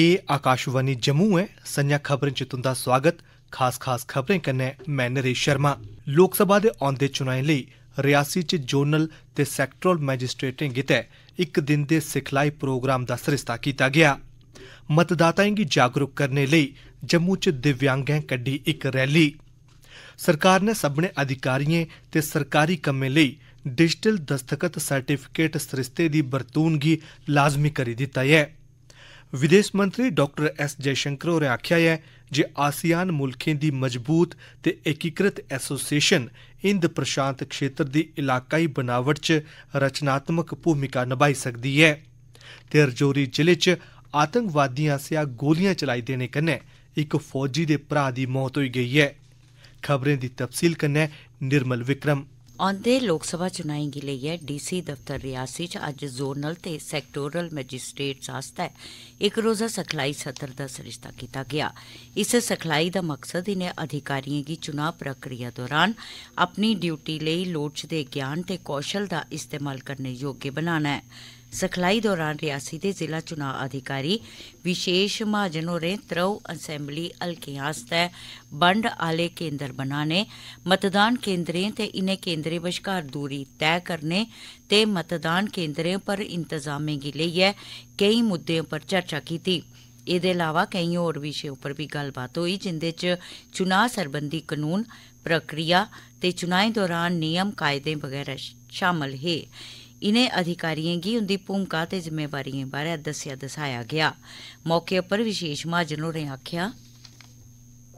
ਇਹ ਆਕਾਸ਼ਵਾਨੀ ਜੰਮੂ ਹੈ ਸੰਨਿਆ ਖਬਰਾਂ ਚ ਤੁੰਦਾ ਸਵਾਗਤ ਖਾਸ ਖਾਸ ਖਬਰਾਂ ਕਰਨੇ ਮੈਂ ਨਰੇਸ਼ ਸ਼ਰਮਾ ਲੋਕ ਸਭਾ ਦੇ ਆਉਂਦੇ ਚੋਣਾਂ ਲਈ ਰਿਆਸੀ ਚ ਜ਼ੋਨਲ ਤੇ ਸੈਕਟਰਲ ਮੈਜਿਸਟ੍ਰੇਟਿੰਗ ਗਿਤੇ ਇੱਕ ਦਿਨ ਦੇ ਸਿਖਲਾਈ ਪ੍ਰੋਗਰਾਮ ਦਾ ਸਿਰਸਤਾ ਕੀਤਾ ਗਿਆ ਮਤਦਾਤਾਵਾਂ ਨੂੰ ਜਾਗਰੂਕ ਕਰਨ ਲਈ ਜੰਮੂ ਚ ਦਿਵਿਆਂਗਾਂ ਕੱਢੀ ਇੱਕ ਰੈਲੀ ਸਰਕਾਰ ਨੇ ਸਭਨੇ ਅਧਿਕਾਰੀਆਂ ਤੇ ਸਰਕਾਰੀ ਕੰਮੇ ਲਈ ਡਿਜੀਟਲ ਦਸਤਖਤ ਸਰਟੀਫਿਕੇਟ ਸ੍ਰਿਸ਼ਤੇ ਦੀ ਵਰਤੂਨਗੀ ਲਾਜ਼ਮੀ ਕਰੀ ਦਿੱਤਾ ਹੈ ਵਿਦੇਸ਼ ਮੰਤਰੀ ਡਾਕਟਰ ਐਸ ਜੈਸ਼ੰਕਰ ਹੋਰੇ ਆਖਿਆ ਹੈ ਜੇ ਆਸੀਆਨ ਮੁਲਕਾਂ ਦੀ ਮਜ਼ਬੂਤ ਤੇ ਏਕੀਕ੍ਰਿਤ ਐਸੋਸੀਏਸ਼ਨ ਇੰਦ ਪ੍ਰਸ਼ਾਂਤ ਖੇਤਰ ਦੀ ਇਲਾਕਾਈ ਬਨਾਵਟ 'ਚ ਰਚਨਾਤਮਕ ਭੂਮਿਕਾ ਨਿਭਾਈ ਸਕਦੀ ਹੈ ਤੇ ਰਜੋਰੀ ਜ਼ਿਲ੍ਹੇ 'ਚ ਆਤੰਕਵਾਦੀਆਂ ਸਿਆ ਗੋਲੀਆਂ ਚਲਾਈ ਦੇਣੇ ਕੰਨੇ ਇੱਕ ਫੌਜੀ ਦੇ ਭਰਾ ਦੀ ਮੌਤ ਹੋਈ ਗਈ ਹੈ ਖਬਰਾਂ ਦੀ ਤਫਸੀਲ ਕੰਨੇ ਨਿਰਮਲ ਵਿਕਰਮ ਆਉਂਦੇ ਲੋਕ ਸਭਾ ਚੁਣਾਈ ਲਈ ਹੈ ਡੀਸੀ ਦਫ਼ਤਰ ਰਿਆਸੀ ਚ ਅੱਜ ਜ਼ੋਨਲ ਤੇ ਸੈਕਟੋਰਲ ਮੈਜਿਸਟ੍ਰੇਟਸ ਆਸਤਾ ਇੱਕ ਰੋਜ਼ਾ ਸਖਲਾਈ ਸਤਰ ਦਾ ਸਰਿਸ਼ਤਾ ਕੀਤਾ ਗਿਆ ਇਸ ਸਖਲਾਈ ਦਾ ਮਕਸਦ ਇਹਨੇ ਅਧਿਕਾਰੀਆਂ ਦੀ ਚੁਣਾਵ ਪ੍ਰਕਿਰਿਆ ਦੌਰਾਨ ਆਪਣੀ ਡਿਊਟੀ ਲਈ ਦੇ ਗਿਆਨ ਤੇ ਕੌਸ਼ਲ ਦਾ ਇਸਤੇਮਾਲ ਕਰਨੇ ਯੋਗ ਬਣਾਉਣਾ ਹੈ ਸਖਲਾਈ ਦੌਰਾਨ ਰਿਆਸੀ ਦੇ ਜ਼ਿਲ੍ਹਾ ਚੋਣ ਅਧਿਕਾਰੀ ਵਿਸ਼ੇਸ਼ ਮਹਾਜਨ ਹੋਰੇ ਤਰਉ ਅਸੈਂਬਲੀ ਹਲਕਿਆਸਤੈ ਬੰਡ ਆਲੇ ਕੇਂਦਰ ਬਣਾਣੇ ਮਤਦਾਨ ਕੇਂਦਰੇ ਤੇ ਇਨੇ ਕੇਂਦਰੇ ਵਿਚਕਾਰ ਦੂਰੀ ਤੈਅ ਕਰਨੇ ਤੇ ਮਤਦਾਨ ਕੇਂਦਰੇ ਪਰ ਇੰਤਜ਼ਾਮੇ ਲਈ ਹੈ ਕਈ ਮੁੱਦੇ ਉਪਰ ਚਰਚਾ ਕੀਤੀ ਇਦੇ ਇਲਾਵਾ ਕਈ ਹੋਰ ਵਿਸ਼ੇ ਉਪਰ ਵੀ ਗੱਲਬਾਤ ਹੋਈ ਜਿੰਦੇ ਚ ਚੁਣਾ ਸਰਬੰਧੀ ਕਾਨੂੰਨ ਪ੍ਰਕਿਰਿਆ ਤੇ ਚੁਣਾਈ ਦੌਰਾਨ ਨਿਯਮ ਕਾਇਦੇ ਵਗੈਰਾ ਸ਼ਾਮਲ ਹੈ इ'नें अधिकारियों गी उंदी भूमिका ते जिम्मेवारिएं बारै दसाया गया मौके उप्पर विशेष महाजन होरें आखेआ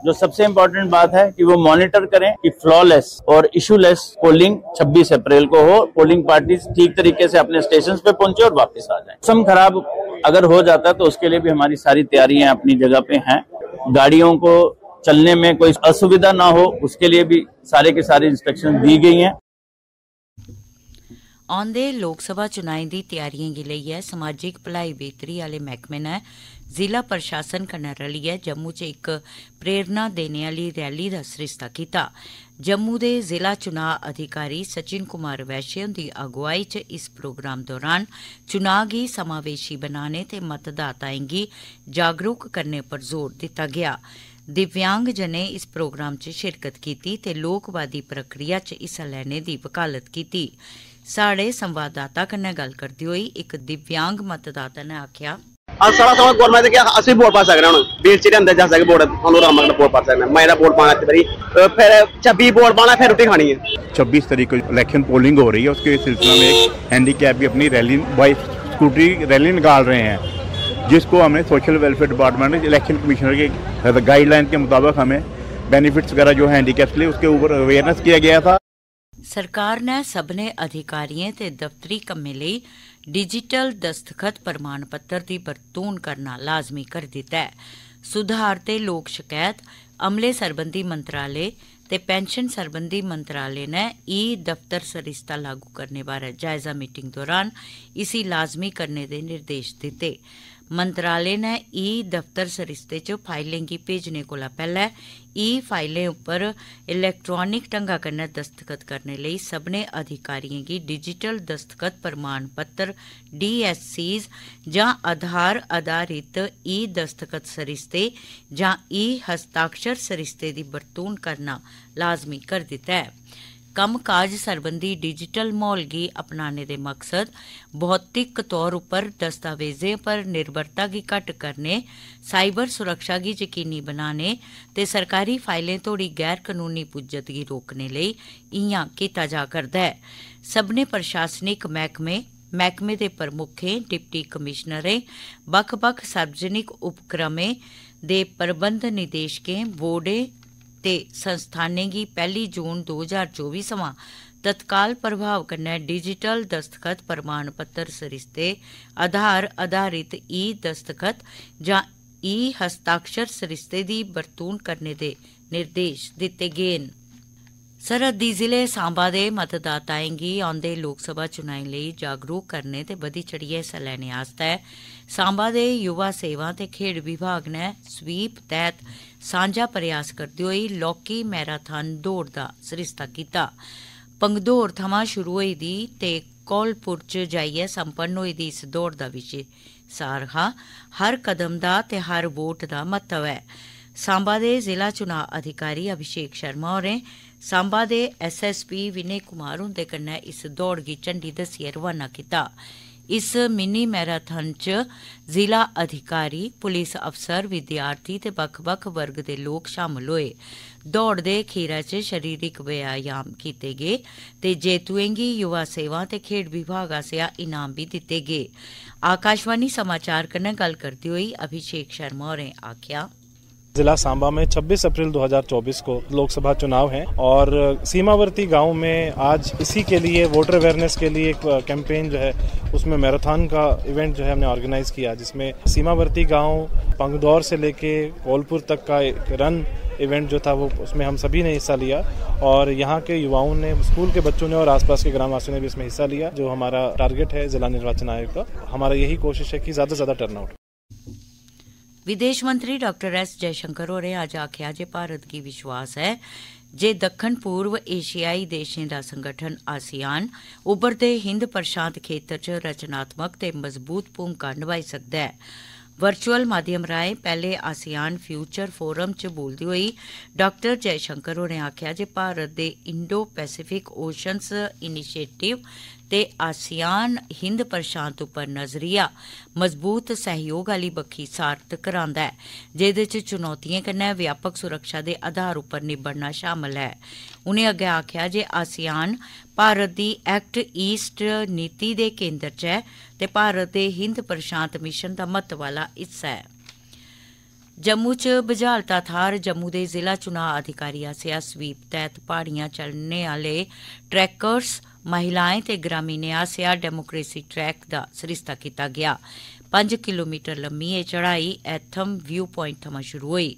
जो सबसे इम्पोर्टेंट बात है कि वो मॉनिटर करें कि फ्लॉलेस और इशूलेस पोलिंग 26 अप्रैल को हो पोलिंग पार्टी ठीक तरीके से अपने स्टेशन पे पहुंचे और वापस आ जाए मौसम खराब अगर हो जाता है तो उसके लिए भी हमारी सारी तैयारियां अपनी जगह पे हैं गाड़ियों को चलने में कोई असुविधा ना हो उसके लिए भी सारे के सारे इंस्ट्रक्शन दी गई हैं ਆਉਂਦੇ ਲੋਕ ਸਭਾ ਚੁਣਾਈ ਦੀ ਤਿਆਰੀਆਂ ਗੇ ਲਈ ਹੈ ਸਮਾਜਿਕ ਭਲਾਈ ਬਿਹਤਰੀ ਵਾਲੇ ਮਹਿਕਮੇ ਨੇ ਜ਼ਿਲ੍ਹਾ ਪ੍ਰਸ਼ਾਸਨ ਕਰਨ ਰਲੀ ਹੈ ਜੰਮੂ 'ਚ ਇੱਕ ਪ੍ਰੇਰਣਾ ਦੇਣ ਵਾਲੀ ਰੈਲੀ ਦਾ ਸ੍ਰਿਸ਼ਤਾ ਕੀਤਾ ਜੰਮੂ ਦੇ ਜ਼ਿਲ੍ਹਾ ਚੁਣਾਵ ਅਧਿਕਾਰੀ ਸਚਿਨ ਕੁਮਾਰ ਵੈਸ਼ੇ ਦੀ ਅਗਵਾਈ 'ਚ ਇਸ ਪ੍ਰੋਗਰਾਮ ਦੌਰਾਨ ਚੁਣਾਵ ਸਮਾਵੇਸ਼ੀ ਬਣਾਉਣੇ ਤੇ ਦੀ ਜਾਗਰੂਕ ਕਰਨੇ ਪਰ ਜ਼ੋਰ ਦਿੱਤਾ ਗਿਆ ਦਿਵਿਆਂਗ ਜਨੇ ਇਸ ਪ੍ਰੋਗਰਾਮ 'ਚ ਸ਼ਿਰਕਤ ਕੀਤੀ ਤੇ ਲੋਕਵਾਦੀ ਪ੍ਰਕਿਰਿਆ 'ਚ ਇਸ ਲੈਣੇ ਦੀ ਵਕਾਲਤ ਕੀਤੀ साढ़े संवाददाता कन्नै गल करदे होई एक दिव्यांग मतदाता ने आखेआ अस 26 26 तारीख को इलेक्शन पोलिंग हो रही है उसके सिलसिले में रैली निकाल रहे हैं जिसको हमें social welfare department election commissioner के गाइडलाइन के मुताबिक हमें बेनिफिट्स वगैरह जो है हैंडीकैप्स लिए उसके ऊपर अवेयरनेस किया गया था ਸਰਕਾਰ ਨੇ ਸਭਨੇ ਅਧਿਕਾਰੀਆਂ ਤੇ ਦਫ਼ਤਰੀ ਕੰਮੇ ਲਈ ਡਿਜੀਟਲ ਦਸਤਖਤ ਪ੍ਰਮਾਣ ਪੱਤਰ ਦੀ ਵਰਤੋਂ ਕਰਨਾ ਲਾਜ਼ਮੀ ਕਰ ਦਿੱਤਾ ਹੈ ਸੁਧਾਰ ਤੇ ਲੋਕ ਸ਼ਿਕਾਇਤ ਅਮਲੇ ਸਰਬੰਧੀ ਮੰਤਰਾਲੇ ਤੇ ਪੈਨਸ਼ਨ ਸਰਬੰਧੀ ਮੰਤਰਾਲੇ ਨੇ ਈ ਦਫ਼ਤਰ ਸਰਿਸਤਾ ਲਾਗੂ ਕਰਨੇ ਬਾਰੇ ਜਾਇਜ਼ਾ ਮੀਟਿੰਗ ਦੌਰਾਨ ਇਸੇ ਲਾਜ਼ਮੀ ਕਰਨੇ ਦੇ ਨਿਰਦੇਸ਼ ਦਿੱਤੇ मंत्रालय ने ई दफ्तर सरिस्ते च फाइलें गी भेजने कोला पैह्ले ई फाइलें उप्पर इलैक्ट्रानिक ढंगा कन्नै दस्तखत करने लेई सब्भनें अधिकारियें गी डिजिटल दस्तखत प्रमाण पत्र डीएससीज जां आधार आधारित ई दस्तखत सरिस्ते जां ई हस्ताक्षर सरिस्ते दी बरतून करना लाजमी कर दित्ता ऐ ਕੰਮਕਾਜ ਸੰਬੰਧੀ ਡਿਜੀਟਲ मॉलगी ਅਪਣਾਣੇ ਦੇ ਮਕਸਦ भौतिक ਤੌਰ ऊपर ਦਸਤਾਵੇਜ਼ਾਂ ਪਰ ਨਿਰਭਰਤਾ की ਘਟ ਕਰਨੇ ਸਾਈਬਰ ਸੁਰੱਖਿਆ की ਯਕੀਨੀ ਬਣਾਣੇ ਤੇ ਸਰਕਾਰੀ ਫਾਈਲਾਂ ਤੋੜੀ ਗੈਰ ਕਾਨੂੰਨੀ ਪੁੱਜਤ ਪੁੱਜਤਗੀ ਰੋਕਣੇ ਲਈ ਇਆਂ ਕੀਤਾ ਜਾ ਕਰਦਾ ਹੈ ਸਭਨੇ ਪ੍ਰਸ਼ਾਸਨਿਕ ਮਹਿਕਮੇ ਮਹਿਕਮੇ ਦੇ ਪ੍ਰਮੁੱਖੇ ਡਿਪਟੀ ਕਮਿਸਨਰੇ ਬਖ ਬਖ ਸਾਰਜਨਿਕ ਉਪਕਰਮੇ ਦੇ ਪ੍ਰਬੰਧ ਨਿਦੇਸ਼ਕੇ ਬੋਰਡੇ ਤੇ ਸੰਸਥਾਨੇ ਦੀ ਪਹਿਲੀ ਜੂਨ 2024 ਸਮਾਂ ਤਤਕਾਲ ਪ੍ਰਭਾਵ ਕਨੇ ਡਿਜੀਟਲ ਦਸਤਖਤ ਪ੍ਰਮਾਣ ਪੱਤਰ ਸਰਿਸ਼ਤੇ ਆਧਾਰ ਅਧਾਰਿਤ ਈ ਦਸਤਖਤ ਜਾਂ ਈ ਹਸਤਾਖਰ ਸਰਿਸ਼ਤੇ ਦੀ ਵਰਤੋਂ ਕਰਨੇ ਦੇ ਨਿਰਦੇਸ਼ ਦਿੱਤੇ ਗਏ ਸਰਹੱਦੀ ਜ਼ਿਲ੍ਹੇ ਸਾਂਬਾ ਦੇ ਮਤਦਾਤਾਏਂਗੀ ਆਉਂਦੇ ਲੋਕ ਸਭਾ ਚੋਣਾਂ ਲਈ ਜਾਗਰੂਕ ਕਰਨੇ ਤੇ ਵਧੀ ਚੜੀਏ ਹਿੱਸਾ ਲੈਣੇ ਆਸਤਾ ਸਾਂਬਾ ਦੇ ਯੁਵਾ ਸੇਵਾ ਤੇ ਖੇਡ ਵਿਭਾਗ ਨੇ ਸਵੀਪ ਤਹਿਤ ਸਾਂਝਾ ਪ੍ਰਯਾਸ ਕਰਦੇ ਹੋਏ ਲੋਕੀ ਮੈਰਾਥਨ ਦੌੜ ਦਾ ਸ੍ਰਿਸ਼ਤਾ ਕੀਤਾ ਪੰਗਦੌਰ ਥਮਾ ਸ਼ੁਰੂ ਹੋਈ ਦੀ ਤੇ ਕੋਲਪੁਰ ਚ ਜਾਈਏ ਸੰਪੰਨ ਹੋਈ ਦੀ ਇਸ ਦੌੜ ਦਾ ਵਿਸ਼ੇ ਸਾਰਹਾ ਹਰ ਕਦਮ ਦਾ ਤੇ ਹਰ ਵੋਟ ਦਾ ਮਹੱਤਵ ਹੈ ਸਾਂਬਾ ਦੇ ਜ਼ਿਲ੍ਹਾ ਚੋਣ ਅਧਿਕਾਰੀ ਅਭਿਸ਼ੇਕ ਸ਼ਰਮਾ ਹੋਰੇ ਸਾਂਬਾ ਦੇ ਐਸਐਸਪੀ ਵਿਨੇ ਕੁਮਾਰ ਹੁੰਦੇ ਕੰਨੇ ਇਸ ਦੌੜ ਦੀ ਝੰਡੀ ਦੱਸੀ ਰਵਾਨਾ ਕੀਤਾ ਇਸ ਮਿਨੀ ਮੈਰਾਥਨ ਚ ਜ਼ਿਲ੍ਹਾ ਅਧਿਕਾਰੀ ਪੁਲਿਸ ਅਫਸਰ ਵਿਦਿਆਰਥੀ ਤੇ ਵੱਖ-ਵੱਖ ਵਰਗ ਦੇ ਲੋਕ ਸ਼ਾਮਲ ਹੋਏ ਦੌੜ ਦੇ ਖੇਰਾ ਚ ਸਰੀਰਿਕ ਵਿਆਯਾਮ ਕੀਤੇ ਗਏ ਤੇ ਜੇਤੂਏਂਗੀ ਯੁਵਾ ਸੇਵਾ ਤੇ ਖੇਡ ਵਿਭਾਗ ਆਸਿਆ ਇਨਾਮ ਵੀ ਦਿੱਤੇ ਗਏ ਆਕਾਸ਼ਵਾਨੀ ਸਮਾਚਾਰ ਕਨੇ ਗੱਲ ਕਰਦੀ ਹੋਈ ਅਭਿਸ਼ੇਕ ਸ਼ਰਮਾ ਹੋਰੇ ਆਖਿਆ जिला सांबा में 26 अप्रैल 2024 को लोकसभा चुनाव है और सीमावर्ती गांव में आज इसी के लिए वोटर अवेयरनेस के लिए एक कैंपेन जो है उसमें मैराथन का इवेंट जो है हमने ऑर्गेनाइज किया जिसमें सीमावर्ती गांव पंगदौर से लेके कोलपुर तक का एक रन इवेंट जो था वो उसमें हम सभी ने हिस्सा लिया और यहाँ के युवाओं ने स्कूल के बच्चों ने और आसपास के ग्रामवासियों ने भी इसमें हिस्सा लिया जो हमारा टारगेट है जिला निर्वाचन आयोग का हमारा यही कोशिश है कि ज़्यादा से ज़्यादा टर्नआउट विदेश मंत्री डॉक्टर एस जयशंकर होरें अज्ज आखेआ जे भारत गी विश्वास ऐ जे दक्खन पूर्व एशियाई देशें दा संगठन आसियान उभरदे हिंद प्रशांत खेतर च रचनात्मक ते मजबूत भूमिका नभाई सकदा ऐ वर्चुअल माध्यम राएं पैहले आसियान फ्यूचर फोरम च बोलदे होई डाक्टर जयशंकर होरें आखेआ जे भारत दे इंडो पैसिफिक ओशंस इनिशिएटिव ਤੇ ਆਸੀਆਨ ਹਿੰਦ ਪ੍ਰਸ਼ਾਂਤ ਉੱਪਰ ਨਜ਼ਰੀਆ ਮਜ਼ਬੂਤ ਸਹਿਯੋਗ ਵਾਲੀ ਬੱਖੀ ਸਾਰਤ ਕਰਾਂਦਾ ਹੈ ਜਿਹਦੇ 'ਚ ਚੁਣੌਤੀਆਂ ਕਨੇ ਵਿਆਪਕ ਸੁਰੱਖਿਆ ਦੇ ਆਧਾਰ ਉੱਪਰ ਨਿਭੜਨਾ ਸ਼ਾਮਲ ਹੈ ਉਹਨੇ ਅੱਗੇ ਆਖਿਆ ਜੇ ਆਸੀਆਨ ਭਾਰਤ ਦੀ ਐਕਟ ਈਸਟ ਨੀਤੀ ਦੇ ਕੇਂਦਰ 'ਚ ਹੈ ਤੇ ਭਾਰਤ ਦੇ ਹਿੰਦ ਪ੍ਰਸ਼ਾਂਤ ਮਿਸ਼ਨ ਦਾ ਮਹੱਤਵ ਵਾਲਾ ਹਿੱਸਾ ਹੈ ਜੰਮੂ 'ਚ ਬਜਾਲਤਾ ਥਾਰ ਜੰਮੂ ਦੇ ਜ਼ਿਲ੍ਹਾ ਚੁਣਾਂ ਅਧਿਕਾਰੀ ਆਸਿਆ ਸਵੀਪ ਤਹਿਤ ਪਹਾੜੀਆਂ ਚੜ੍ਹਨੇ ਵਾਲੇ ਟਰੈਕਰਸ ਮਹਿਲਾਵਾਂ ਤੇ ਗ੍ਰਾਮੀਣੇ ਆਸਿਆ ਡੈਮੋਕ੍ਰੇਸੀ ਟਰੈਕ ਦਾ ਸ੍ਰਿਸ਼ਤਾ ਕੀਤਾ ਗਿਆ 5 ਕਿਲੋਮੀਟਰ ਲੰਮੀ ਇਹ ਚੜ੍ਹਾਈ ਐਥਮ ਵਿਊ ਪੁਆਇੰਟ ਤੋਂ ਸ਼ੁਰੂ ਹੋਈ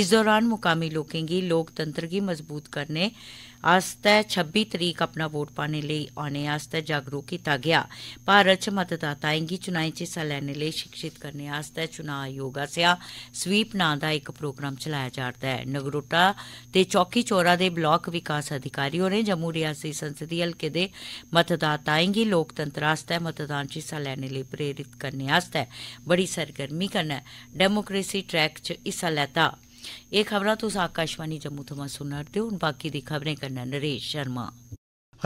ਇਸ ਦੌਰਾਨ ਮੁਕਾਮੀ ਲੋਕਾਂ ਦੀ ਲੋਕਤੰਤਰ ਦੀ ਮਜ਼ਬੂਤ ਕਰਨੇ ਆਸਤੇ 26 ਤਰੀਕ ਆਪਣਾ ਵੋਟ ਪਾਣ ਲਈ ਆਉਣੇ ਆਸਤੇ ਜਾਗਰੂਕ ਕੀਤਾ ਗਿਆ ਭਾਰਤ ਚ ਮਤਦਾਤਾਾਂ ਦੀ ਚੁਣਾਈ ਚ ਹਿੱਸਾ ਲੈਣ ਲਈ ਸ਼ਿਕਸ਼ਿਤ ਕਰਨ ਆਸਤੇ ਚੁਣਾ ਆਯੋਗਾ ਸਿਆ ਸਵੀਪ ਨਾਂ ਦਾ ਇੱਕ ਪ੍ਰੋਗਰਾਮ ਚਲਾਇਆ ਜਾ ਰਿਹਾ ਹੈ ਨਗਰੋਟਾ ਤੇ ਚੌਕੀ ਚੋਰਾ ਦੇ ਬਲਾਕ ਵਿਕਾਸ ਅਧਿਕਾਰੀ ਹੋਰੇ ਜੰਮੂ ਰਿਆਸੀ ਸੰਸਦੀ ਹਲਕੇ ਦੇ ਮਤਦਾਤਾਾਂ ਦੀ ਲੋਕਤੰਤਰ ਆਸਤੇ ਮਤਦਾਨ ਚ ਹਿੱਸਾ ਲੈਣ ਲਈ ਪ੍ਰੇਰਿਤ ਕਰਨ ਆਸਤੇ ਬੜੀ ਸਰਗਰਮੀ ਕਰਨਾ ਡੈਮੋਕ੍ਰੇਸੀ ਟਰੈਕ ਚ ਹਿੱਸਾ ਲੈਤਾ ਇਹ ਖਬਰਾਂ ਤੁਸੀਂ ਆਕਾਸ਼ਵਾਣੀ ਜੰਮੂ ਤੋਂ ਸੁਣਰ ਤੇ ਹੁਣ ਬਾਕੀ ਦੀ ਖਬਰੇ ਕਰਨਾ ਨਰੇਸ਼ ਸ਼ਰਮਾ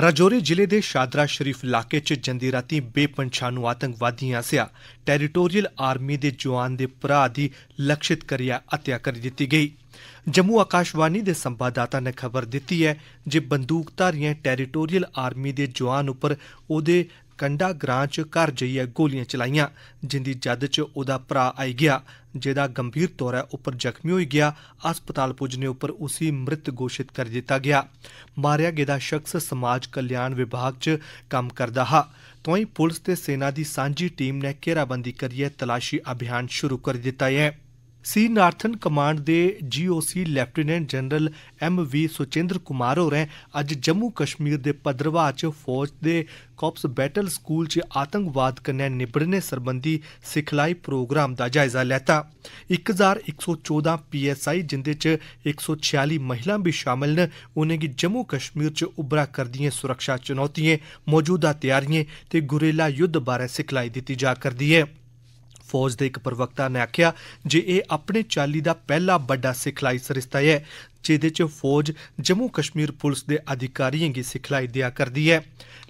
ਰਾਜੌਰੀ ਜ਼ਿਲ੍ਹੇ ਦੇ ਸ਼ਾਦਰਾ ਸ਼ਰੀਫ ਇਲਾਕੇ 'ਚ ਜੰਦੀ ਰਾਤੀ ਬੇਪਨਛਾਨੂ ਆਤੰਕਵਾਦੀਆਂ ਸਿਆ ਟੈਰੀਟੋਰੀਅਲ ਆਰਮੀ ਦੇ ਜਵਾਨ ਦੇ ਭਰਾ ਦੀ ਲਕਸ਼ਿਤ ਕਰਿਆ ਹੱਤਿਆ ਕਰ ਦਿੱਤੀ ਗਈ ਜੰਮੂ ਆਕਾਸ਼ਵਾਣੀ ਦੇ ਸੰਵਾਦਦਾਤਾ ਨੇ ਖਬਰ ਦਿੱਤੀ ਹੈ ਜੇ ਬੰਦੂਕਧਾਰੀਆਂ ਟੈਰੀਟੋਰੀਅਲ ਆਰਮੀ ਦੇ ਜਵਾਨ ਉੱਪਰ ਉਹਦੇ ਕੰਡਾ ਗ੍ਰਾਂ ਚ ਘਰ ਜਈਏ ਗੋਲੀਆਂ ਚਲਾਈਆਂ ਜਿੰਦੀ ਜੱਦ ਚ ਉਹਦਾ ਭਰਾ ਆਈ ਗਿਆ ਜਿਹਦਾ ਗੰਭੀਰ ਤੌਰ ਹੈ ਉੱਪਰ ਜ਼ਖਮੀ ਹੋਈ ਗਿਆ ਹਸਪਤਾਲ ਪੁੱਜਨੇ ਉੱਪਰ ਉਸੇ ਮ੍ਰਿਤ ਘੋਸ਼ਿਤ ਕਰ ਦਿੱਤਾ ਗਿਆ ਮਾਰਿਆ ਗਿਆ ਦਾ ਸ਼ਖਸ ਸਮਾਜ ਕਲਿਆਣ ਵਿਭਾਗ 'ਚ ਕੰਮ ਕਰਦਾ ਹਾ ਤੋਂ ਹੀ ਪੁਲਿਸ ਤੇ ਸੈਨਾ ਦੀ ਸਾਂਝੀ ਟੀਮ ਨੇ ਘੇਰਾਬੰਦੀ ਕਰੀਏ ਤਲਾਸ਼ੀ ਅਭਿਆਨ ਸ਼ੁਰੂ ਕਰ ਦਿੱਤਾ ਹੈ ਸੀ ਨਾਰਥਨ ਕਮਾਂਡ ਦੇ GOC lieutenant general M V Suchindra Kumar ਹੋਰੇ ਅੱਜ ਜੰਮੂ ਕਸ਼ਮੀਰ ਦੇ ਪਦਰਵਾ ਚ ਫੌਜ ਦੇ ਕਾਪਸ ਬੈਟਲ ਸਕੂਲ ਚ ਆਤੰਕਵਾਦ ਕਨੇ ਨਿਬੜਨੇ ਸੰਬੰਧੀ ਸਿਖਲਾਈ ਪ੍ਰੋਗਰਾਮ ਦਾ ਜਾਇਜ਼ਾ ਲੈਤਾ 1114 ਪੀਐਸਆਈ ਜਿੰਦੇ ਚ 146 ਮਹਿਲਾ ਵੀ ਸ਼ਾਮਲ ਨੇ ਉਹਨੇ ਕਿ ਜੰਮੂ ਕਸ਼ਮੀਰ ਚ ਉਭਰਾ ਕਰਦੀਆਂ ਸੁਰੱਖਿਆ ਚੁਣੌਤੀਆਂ ਮੌਜੂਦਾ ਤਿਆਰੀਆਂ ਤੇ ਗੁਰੇਲਾ ਯੁੱਧ ਬਾਰੇ ਸਿਖਲਾਈ ਦਿੱਤੀ ਜਾ ਕਰਦੀ ਹੈ ਫੌਜ ਦੇ ਇੱਕ ਪ੍ਰਵਕਤਾ ਨੇ ਆਖਿਆ ਜੇ ਇਹ ਆਪਣੇ ਚਾਲੀ ਦਾ ਪਹਿਲਾ ਵੱਡਾ ਸਿਖਲਾਈ ਸਰਿਸਤਾ ਹੈ ਜਿਹਦੇ 'ਚ ਫੌਜ ਜੰਮੂ ਕਸ਼ਮੀਰ ਪੁਲਿਸ ਦੇ ਅਧਿਕਾਰੀਆਂ ਦੀ ਸਿਖਲਾਈ ਦਿਆ ਕਰਦੀ ਹੈ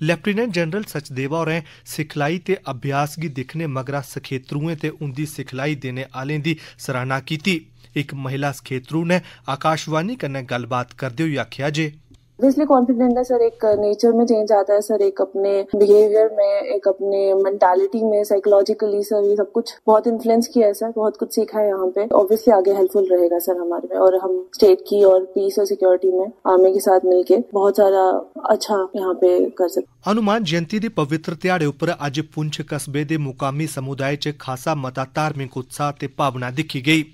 ਲੈਫਟੀਨੈਂਟ ਜਨਰਲ ਸਚਦੇਵਾ ਹੋਰੇ ਸਿਖਲਾਈ ਤੇ ਅਭਿਆਸ ਦੀ ਦਿਖਨੇ ਮਗਰਾ ਸਖੇਤਰੂਏ ਤੇ ਉੰਦੀ ਸਿਖਲਾਈ ਦੇਣੇ ਆਲੇ ਦੀ ਸਰਾਹਨਾ ਕੀਤੀ ਇੱਕ ਮਹਿਲਾ ਸਖੇਤਰੂ ਨੇ ਆਕਾਸ਼ਵਾਣੀ ਕਨੇ ਗੱਲਬਾਤ ਕਰਦੇ ਹੋਏ ਆਖਿਆ ਜੇ इसलिए कॉन्फिडेंट है सर एक नेचर में चेंज आता है सर एक अपने बिहेवियर में एक अपने मेंटालिटी में साइकोलॉजिकली सर ये सब कुछ बहुत इन्फ्लुएंस किया है सर बहुत कुछ सीखा है यहाँ पे ऑब्वियसली आगे हेल्पफुल रहेगा सर हमारे में और हम स्टेट की और पीस और सिक्योरिटी में आर्मी के साथ मिलके बहुत सारा अच्छा यहाँ पे कर सकते हनुमान जयंती के पवित्र ध्याड़े उपर अज पुंछ कस्बे के मुकामी समुदाय च खासा मता धार्मिक उत्साह ते भावना दिखी गई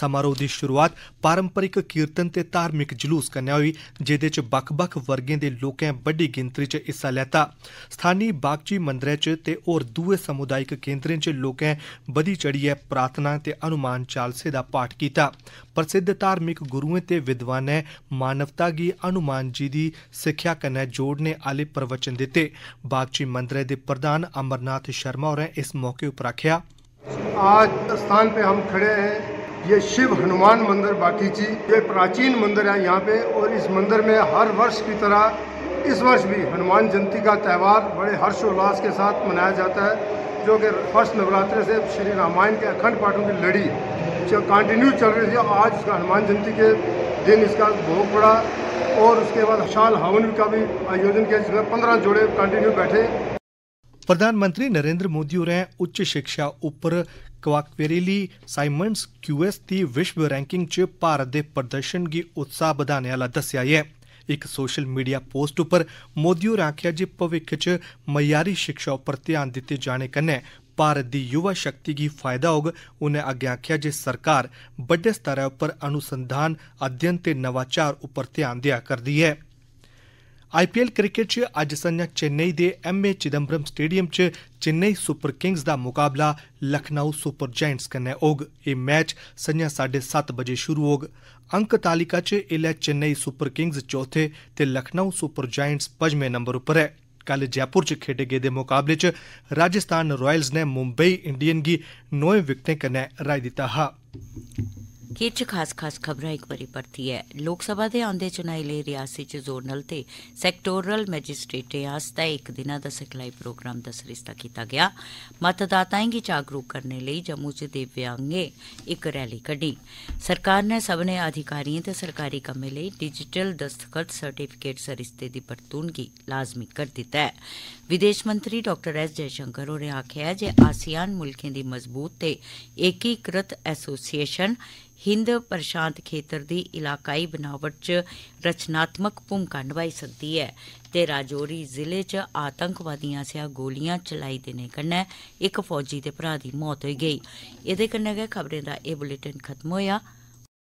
समारोह की शुरुआत पारंपरिक कीर्तन ते धार्मिक जलूस कन्या हुई जेदे च ਵੱਖ-ਵੱਖ ਵਰਗਾਂ ਦੇ ਲੋਕਾਂ ਵੱਡੀ ਗਿਣਤੀ 'ਚ ਹਿੱਸਾ ਲੈਤਾ ਸਥਾਨੀ ਬਾਗਚੀ ਮੰਦਰਾਂ 'ਚ ਤੇ ਹੋਰ ਦੂਏ ਸਮੁਦਾਇਕ ਕੇਂਦਰਾਂ 'ਚ ਲੋਕਾਂ ਬਦੀ ਚੜੀ ਹੈ ਪ੍ਰਾਰਥਨਾ ਤੇ ਅਨੁਮਾਨ ਚਾਲਸੇ ਦਾ ਪਾਠ ਕੀਤਾ ਪ੍ਰਸਿੱਧ ਧਾਰਮਿਕ ਗੁਰੂਆਂ ਤੇ ਵਿਦਵਾਨਾਂ ਮਾਨਵਤਾ ਦੀ ਅਨੁਮਾਨ ਜੀ ਦੀ ਸਿੱਖਿਆ ਕਨੇ ਜੋੜਨੇ ਆਲੇ ਪ੍ਰਵਚਨ ਦਿੱਤੇ ਬਾਗਚੀ ਮੰਦਰੇ ਦੇ ਪ੍ਰਧਾਨ ਅਮਰਨਾਥ ਸ਼ਰਮਾ और ਇਸ ਮੌਕੇ ਉਪਰ ਆਖਿਆ ਅੱਜ ਸਥਾਨ ਤੇ ਹਮ ਖੜੇ ਹੈ ये शिव हनुमान मंदिर बाकी जी ये प्राचीन मंदिर है यहाँ पे और इस मंदिर में हर वर्ष की तरह इस वर्ष भी हनुमान जयंती का त्यौहार बड़े हर्षोल्लास के साथ मनाया जाता है जो कि फर्स्ट नवरात्रि से श्री रामायण के अखंड पाठों की लड़ी जो कंटिन्यू चल रही थी आज उसका हनुमान जयंती के दिन इसका भोग पड़ा और उसके बाद शाल हवन का भी आयोजन किया जिसमें पंद्रह जोड़े कंटिन्यू बैठे प्रधानमंत्री नरेंद्र मोदी होरें उच्च शिक्षा उपर क्वाक्वेरिली ਸਾਈਮਨਸ ਕਿਊਐਸ ਦੀ ਵਿਸ਼ਵ ਰੈਂਕਿੰਗ 'ਚ ਭਾਰਤ ਦੇ ਪ੍ਰਦਰਸ਼ਨ ਦੀ ਉਤਸ਼ਾਹ ਵਧਾਣੇ ਵਾਲਾ ਦੱਸਿਆ ਹੈ ਇੱਕ ਸੋਸ਼ਲ ਮੀਡੀਆ ਪੋਸਟ ਉੱਪਰ ਮੋਦੀ ਹੋਰਾਂ ਆਖਿਆ ਜੀ ਭਵਿੱਖ 'ਚ ਮਿਆਰੀ ਸਿੱਖਿਆ ਉੱਪਰ ਧਿਆਨ ਦਿੱਤੇ ਜਾਣੇ ਕੰਨੇ ਭਾਰਤ ਦੀ ਯੁਵਾ ਸ਼ਕਤੀ ਕੀ ਫਾਇਦਾ ਹੋਗ ਉਹਨੇ ਅੱਗੇ ਆਖਿਆ ਜੇ ਸਰਕਾਰ ਵੱਡੇ ਸਤਰ ਉੱਪਰ ਅਨੁਸੰਧਾਨ ਅਧਿਐਨ ਤੇ ਨਵਾਚਾਰ ਉੱਪਰ ਧਿਆਨ ਦਿਆ ਕਰਦੀ ਹੈ ਆਈਪੀਐਲ ਕ੍ਰਿਕਟ 'ਚ ਅੱਜ ਸੰਨਿਆ ਚੇਨਈ ਦੇ ਐਮਏ ਚਿਦੰਬਰਮ ਸਟੇਡੀਅਮ 'ਚ ਚੇਨਈ ਸੁਪਰ ਕਿੰਗਸ ਦਾ ਮੁਕਾਬਲਾ ਲਖਨਊ ਸੁਪਰ ਜਾਇੰਟਸ ਕਨੇ ਹੋਗ ਇਹ ਮੈਚ ਸੰਨਿਆ 7:30 ਵਜੇ ਸ਼ੁਰੂ ਹੋਗ ਅੰਕ ਤਾਲਿਕਾ 'ਚ ਇਲੇ ਚੇਨਈ ਸੁਪਰ ਕਿੰਗਸ ਚੌਥੇ ਤੇ ਲਖਨਊ ਸੁਪਰ ਜਾਇੰਟਸ ਪੰਜਵੇਂ ਨੰਬਰ ਉੱਪਰ ਹੈ ਕੱਲ ਜੈਪੁਰ 'ਚ ਖੇਡੇ ਗਏ ਦੇ ਮੁਕਾਬਲੇ 'ਚ ਰਾਜਸਥਾਨ ਰਾਇਲਸ ਨੇ ਮੁੰਬਈ ਇੰਡੀਅਨ ਦੀ 9 ਵਿਕਟਾਂ ਕਨੇ ਰਾਇ ਦਿੱਤਾ ਹਾ ਖੇਤ ਚ ਖਾਸ-ਖਾਸ ਖਬਰਾਂ ਇੱਕ ਵਾਰੀ ਪਰਤੀ ਹੈ ਲੋਕ ਸਭਾ ਦੇ ਆਉਂਦੇ ਚੁਣਾਈ ਲਈ ਰਿਆਸੀ ਚ ਜ਼ੋਨਲ ਤੇ ਸੈਕਟੋਰਲ ਮੈਜਿਸਟ੍ਰੇਟ ਆਸਤਾ ਇੱਕ ਦਿਨਾਂ ਦਾ ਸਿਖਲਾਈ ਪ੍ਰੋਗਰਾਮ ਦਾ ਸਰਿਸਤਾ ਕੀਤਾ ਗਿਆ ਮਤਦਾਤਾਵਾਂ ਦੀ ਜਾਗਰੂਕ ਕਰਨ ਲਈ ਜੰਮੂ ਚ ਦਿਵਿਆਂਗੇ ਇੱਕ ਰੈਲੀ ਕੱਢੀ ਸਰਕਾਰ ਨੇ ਸਭਨੇ ਅਧਿਕਾਰੀਆਂ ਤੇ ਸਰਕਾਰੀ ਕੰਮੇ ਲਈ ਡਿਜੀਟਲ ਦਸਤਖਤ ਸਰਟੀਫਿਕੇਟ ਸਰਿਸਤੇ ਦੀ ਕੀ ਲਾਜ਼ਮੀ ਕਰ ਦਿੱਤਾ ਹੈ ਵਿਦੇਸ਼ ਮੰਤਰੀ ਡਾਕਟਰ ਐਸ ਜੈਸ਼ੰਕਰ ਹੋਰੇ ਆਖਿਆ ਜੇ ਆਸੀਆਨ ਮੁਲਕਾਂ ਦੀ ਮਜ਼ਬੂਤ ਤੇ ਏਕੀਕ੍ਰਿਤ ਐਸੋਸੀਏਸ਼ਨ ਹਿੰਦ ਪ੍ਰਸ਼ਾਂਤ ਖੇਤਰ ਦੀ ਇਲਾਕਾਈ ਬਨਾਵਟ 'ਚ ਰਚਨਾਤਮਕ ਭੂਮਿਕਾ ਨਿਭਾਈ ਸਕਦੀ ਹੈ ਤੇ ਰਾਜੌਰੀ ਜ਼ਿਲ੍ਹੇ 'ਚ ਆਤੰਕਵਾਦੀਆਂ ਸਿਆ ਗੋਲੀਆਂ ਚਲਾਈ ਦੇਣੇ ਕੰਨਾ ਇੱਕ ਫੌਜੀ ਦੇ ਭਰਾ ਦੀ ਮੌਤ ਹੋ ਗਈ ਇਹਦੇ ਕੰਨਾ ਗਏ ਖਬਰੇ ਦਾ ਇਹ ਬੁਲੇਟਿਨ ਖਤਮ ਹੋਇਆ